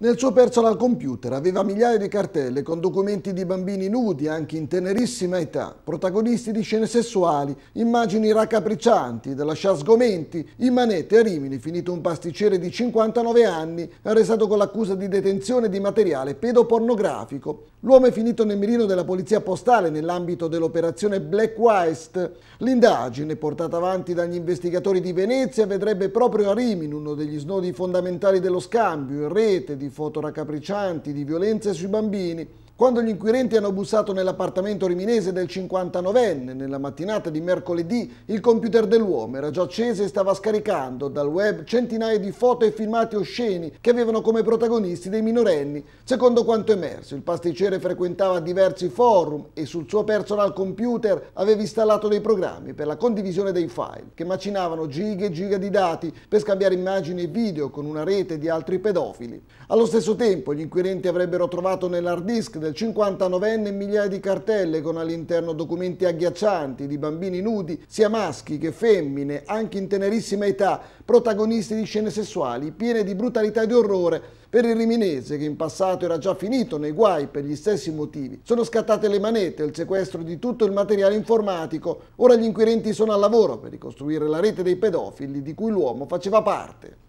Nel suo personal computer aveva migliaia di cartelle con documenti di bambini nudi, anche in tenerissima età, protagonisti di scene sessuali, immagini raccapriccianti, da lasciar sgomenti. In manette a Rimini, finito un pasticcere di 59 anni, arrestato con l'accusa di detenzione di materiale pedopornografico. L'uomo è finito nel mirino della polizia postale nell'ambito dell'operazione Black West. L'indagine, portata avanti dagli investigatori di Venezia, vedrebbe proprio a Rimini uno degli snodi fondamentali dello scambio in rete di foto raccapriccianti, di violenze sui bambini, quando gli inquirenti hanno bussato nell'appartamento riminese del 59enne, nella mattinata di mercoledì, il computer dell'uomo era già acceso e stava scaricando dal web centinaia di foto e filmati osceni che avevano come protagonisti dei minorenni. Secondo quanto emerso, il pasticcere frequentava diversi forum e sul suo personal computer aveva installato dei programmi per la condivisione dei file, che macinavano giga e giga di dati per scambiare immagini e video con una rete di altri pedofili. Allo stesso tempo, gli inquirenti avrebbero trovato nell'hard disk del del 59enne migliaia di cartelle con all'interno documenti agghiaccianti di bambini nudi, sia maschi che femmine, anche in tenerissima età, protagonisti di scene sessuali piene di brutalità e di orrore per il riminese, che in passato era già finito nei guai per gli stessi motivi, sono scattate le manette, il sequestro di tutto il materiale informatico. Ora gli inquirenti sono al lavoro per ricostruire la rete dei pedofili di cui l'uomo faceva parte.